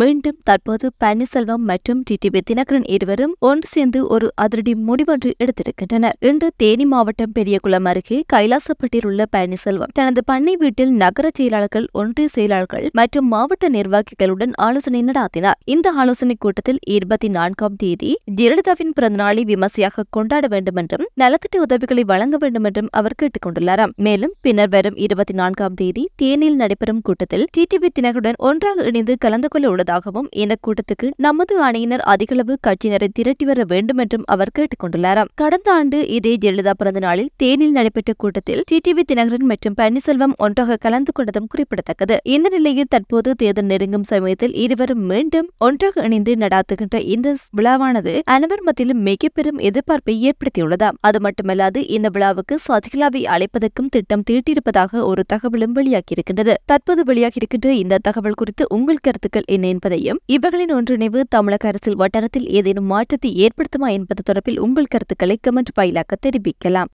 மீண்டும் தற்போது பன்னீர்செல்வம் மற்றும் டிடிவி தினகரன் இருவரும் ஒன்று சேர்ந்து ஒரு அதிரடி முடிவொன்று எடுத்திருக்கின்றனர் இன்று தேனி மாவட்டம் பெரியகுளம் அருகே கைலாசப்பட்டில் உள்ள பன்னீர்செல்வம் தனது பண்ணை வீட்டில் நகர செயலாளர்கள் ஒன்றிய செயலாளர்கள் மற்றும் மாவட்ட நிர்வாகிகளுடன் ஆலோசனை நடாத்தினார் இந்த ஆலோசனைக் கூட்டத்தில் இருபத்தி நான்காம் தேதி ஜெயலலிதாவின் பிறந்தநாளை விமர்சையாக கொண்டாட வேண்டும் என்றும் நலத்திட்ட உதவிகளை வழங்க வேண்டும் என்றும் அவர் கேட்டுக் கொண்டுள்ளாராம் மேலும் பின்னர் வரும் இருபத்தி நான்காம் தேதி தேனியில் நடைபெறும் கூட்டத்தில் டிடிவி தினகருடன் ஒன்றாக இணைந்து கலந்து கொள்ள உள்ளதாகவும் இந்த கூட்டத்துக்கு நமது அணியினர் அதிகளவு கட்சியினரை திரட்டி வர வேண்டும் என்றும் அவர் கேட்டுக் கொண்டுள்ளாராம் கடந்த ஆண்டு இதே ஜெயலலிதா பிறந்த நாளில் தேனில் நடைபெற்ற கூட்டத்தில் டிடிவி தினகரன் மற்றும் பன்னீர்செல்வம் ஒன்றாக கலந்து கொண்டதும் குறிப்பிடத்தக்கது இந்த நிலையில் தற்போது தேர்தல் நெருங்கும் சமயத்தில் இருவரும் மீண்டும் ஒன்றாக இணைந்து நடாத்துகின்ற இந்த விழாவானது அனைவர் மத்தியிலும் மிக பெரும் எதிர்பார்ப்பை ஏற்படுத்தியுள்ளதாம் அது மட்டுமல்லாது இந்த விழாவுக்கு சசிகலாவை அழைப்பதற்கும் திட்டம் தீட்டியிருப்பதாக ஒரு தகவலும் வெளியாகியிருக்கின்றது தற்போது வெளியாகியிருக்கின்ற இந்த தகவல் குறித்து உங்கள் கருத்துக்கள் என்ன என்ன என்பதையும் இவர்களின் ஒன்றிணைவு தமிழக அரசியல் வட்டாரத்தில் ஏதேனும் மாற்றத்தை ஏற்படுத்துமா என்பது தொடர்பில் உங்கள் கருத்துக்களை கமெண்ட் வாயிலாக தெரிவிக்கலாம்